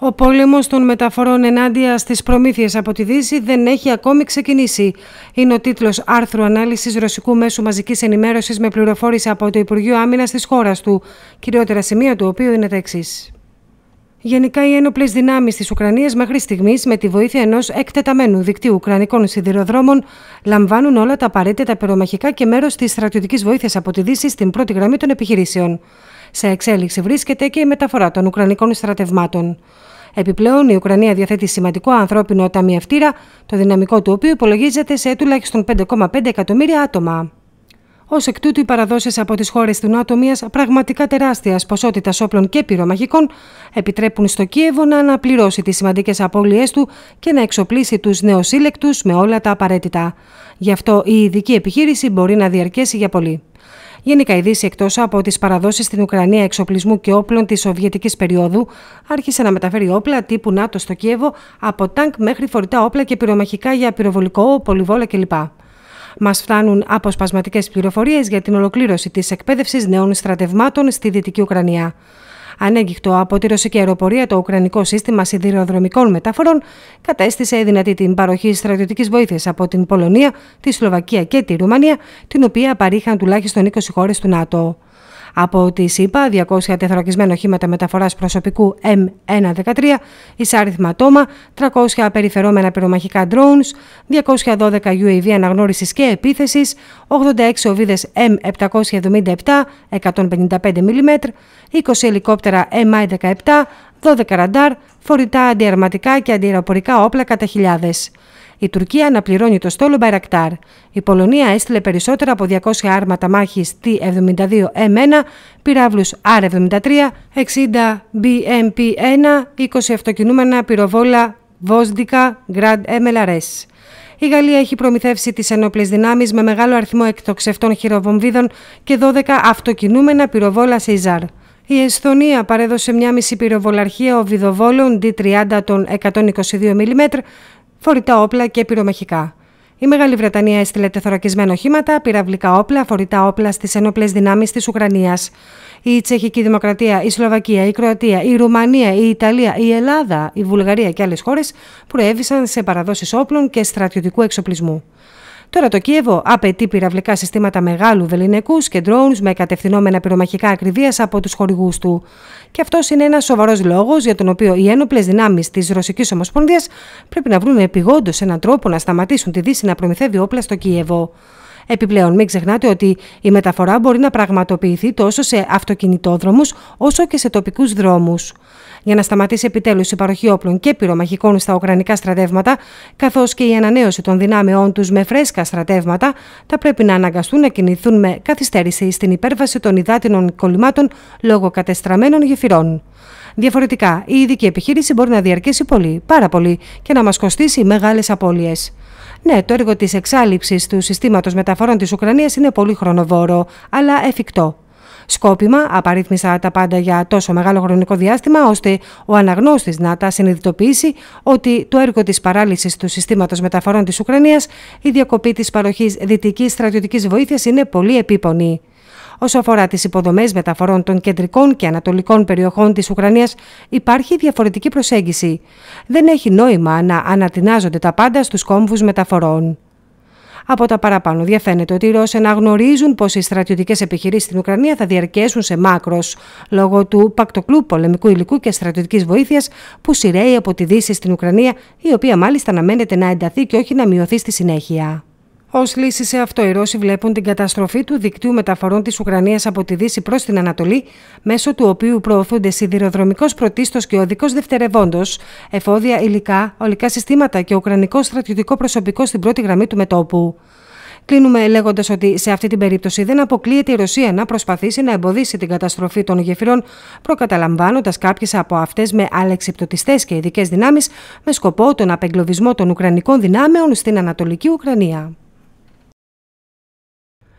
Ο πόλεμος των μεταφορών ενάντια στις προμήθειες από τη Δύση δεν έχει ακόμη ξεκινήσει. Είναι ο τίτλος άρθρου ανάλυσης ρωσικού μέσου μαζικής ενημέρωσης με πληροφόρηση από το Υπουργείο Άμυνας της χώρας του, κυριότερα σημεία του οποίου είναι τα εξής. Γενικά, οι ένοπλες δυνάμεις της Ουκρανίας μέχρι στιγμής, με τη βοήθεια ενός εκτεταμένου δικτύου Ουκρανικών σιδηροδρόμων, λαμβάνουν όλα τα απαραίτητα πυρομαχικά και μέρος της στρατιωτικής βοήθειας από τη Δύση στην πρώτη γραμμή των επιχειρήσεων. Σε εξέλιξη βρίσκεται και η μεταφορά των Ουκρανικών στρατευμάτων. Επιπλέον, η Ουκρανία διαθέτει σημαντικό ανθρώπινο ταμιευτήρα, το δυναμικό του οποίου υπολογίζεται σε τουλάχιστον 5,5 εκατομμύρια άτομα. Ως εκ τούτου, οι παραδόσεις από τις χώρες του ΝΑΤΟ μιας πραγματικά τεράστιας ποσότητας όπλων και πυρομαχικών επιτρέπουν στο Κίεβο να αναπληρώσει τις σημαντικές απώλειές του και να εξοπλίσει τους νεοσύλλεκτου με όλα τα απαραίτητα. Γι' αυτό η ειδική επιχείρηση μπορεί να διαρκέσει για πολύ. Γενικά, η Δύση, εκτός από τις παραδόσεις στην Ουκρανία εξοπλισμού και όπλων της Σοβιετικής περίοδου, άρχισε να μεταφέρει όπλα τύπου ΝΑΤΟ στο Κίεβο, από τάγκ μέχρι φορητά όπλα και πυρομαχικά για πυροβολικό, πολυβόλα κλπ. Μας φτάνουν αποσπασματικές πληροφορίες για την ολοκλήρωση της εκπαίδευσης νέων στρατευμάτων στη Δυτική Ουκρανία. Ανέγκυχτο από τη ρωσική αεροπορία, το ουκρανικό σύστημα σιδηροδρομικών μεταφορών κατέστησε δυνατή την παροχή στρατιωτικής βοήθειας από την Πολωνία, τη Σλοβακία και τη Ρουμανία, την οποία παρήχαν τουλάχιστον 20 χώρες του ΝΑΤΟ. Από τη ΣΥΠΑ, 200 τεθωρακισμένα οχήματα μεταφοράς προσωπικού M113, εισάριθμα τόμα, 300 περιφερόμενα πυρομαχικά drones, 212 UAV αναγνώρισης και επίθεσης, 86 οβίδε M777, 155 mm, 20 ελικόπτερα MI17, 12 ραντάρ, φορητά αντιαρματικά και αντιεροπορικά όπλα κατά χιλιάδες. Η Τουρκία αναπληρώνει το στόλο μπαϊρακτάρ. Η Πολωνία έστειλε περισσότερα από 200 άρματα μάχης T-72M1, πυράβλου R-73, 60 BMP-1, 20 αυτοκινούμενα πυροβόλα Βόσδικα Grand MLRS. Η Γαλλία έχει προμηθεύσει τις ενόπλες δυνάμεις με μεγάλο αριθμό εκτοξευτών χειροβομβίδων και 12 αυτοκινούμενα πυροβόλα Σιζάρ. Η Εσθονία παρέδωσε μια μισή πυροβολαρχία οβιδοβόλων D30 των 122 mm, φορητά όπλα και πυρομαχικά. Η Μεγάλη Βρετανία έστειλε τεθωρακισμένα οχήματα, πυραυλικά όπλα, φορητά όπλα στις ενόπλες δυνάμεις της Ουκρανίας. Η Τσεχική Δημοκρατία, η Σλοβακία, η Κροατία, η Ρουμανία, η Ιταλία, η Ελλάδα, η Βουλγαρία και άλλες χώρες προέβησαν σε παραδόσεις όπλων και στρατιωτικού εξοπλισμού. Τώρα το Κίεβο απαιτεί πυραυλικά συστήματα μεγάλου βεληνικού και drones με κατευθυνόμενα πυρομαχικά ακριβίας από τους χορηγούς του. Και αυτός είναι ένας σοβαρός λόγος για τον οποίο οι ένοπλες δυνάμεις της Ρωσικής Ομοσπονδίας πρέπει να βρουν επιγόντως έναν τρόπο να σταματήσουν τη Δύση να προμηθεύει όπλα στο Κίεβο. Επιπλέον, μην ξεχνάτε ότι η μεταφορά μπορεί να πραγματοποιηθεί τόσο σε αυτοκινητόδρομους όσο και σε τοπικούς δρόμους. Για να σταματήσει επιτέλους η παροχή όπλων και πυρομαχικών στα ουκρανικά στρατεύματα, καθώς και η ανανέωση των δυνάμεών τους με φρέσκα στρατεύματα, θα πρέπει να αναγκαστούν να κινηθούν με καθυστέρηση στην υπέρβαση των υδάτινων κολλημάτων λόγω κατεστραμμένων γεφυρών. Διαφορετικά, η ειδική επιχείρηση μπορεί να διαρκέσει πολύ, πάρα πολύ και να μας κοστίσει μεγάλες απώλειες. Ναι, το έργο της εξάλληψης του συστήματος μεταφορών της Ουκρανίας είναι πολύ χρονοβόρο, αλλά εφικτό. Σκόπιμα, απαρίθμησα τα πάντα για τόσο μεγάλο χρονικό διάστημα, ώστε ο αναγνώστης να τα συνειδητοποιήσει ότι το έργο της παράλυσης του συστήματος μεταφορών της Ουκρανίας, η διακοπή της παροχής δυτικής στρατιωτικής βοήθειας είναι πολύ επίπονη. Όσο αφορά τις υποδομές μεταφορών των κεντρικών και ανατολικών περιοχών της Ουκρανίας, υπάρχει διαφορετική προσέγγιση. Δεν έχει νόημα να ανατινάζονται τα πάντα στους κόμβους μεταφορών. Από τα παραπάνω διαφαίνεται ότι οι Ρώσοι αναγνωρίζουν πως οι στρατιωτικές επιχειρήσεις στην Ουκρανία θα διαρκέσουν σε μάκρος λόγω του πακτοκλού πολεμικού υλικού και στρατιωτικής βοήθειας που σειραίει από τη Δύση στην Ουκρανία, η οποία μάλιστα αναμένεται να ενταθεί και όχι να μειωθεί στη συνέχεια. Ως λύση σε αυτό, οι Ρώσοι βλέπουν την καταστροφή του δικτύου μεταφορών της Ουκρανίας από τη Δύση προς την Ανατολή, μέσω του οποίου προωθούνται σιδηροδρομικός πρωτίστως και οδικός δευτερευόντος, εφόδια, υλικά, ολικά συστήματα και ουκρανικό στρατιωτικό προσωπικό στην πρώτη γραμμή του μετόπου. Κλείνουμε λέγοντας ότι σε αυτή την περίπτωση δεν αποκλείεται η Ρωσία να προσπαθήσει να εμποδίσει την καταστροφή των γεφυρών, προκαταλαμβάνοντας κάποιες από αυτές με αλεξιπτοτιστέ και ειδικές δυνάμεις, με σκοπό τον απεγκλωβισμό των Ουκρανικών δυνάμεων στην Ανατολική Ουκρανία.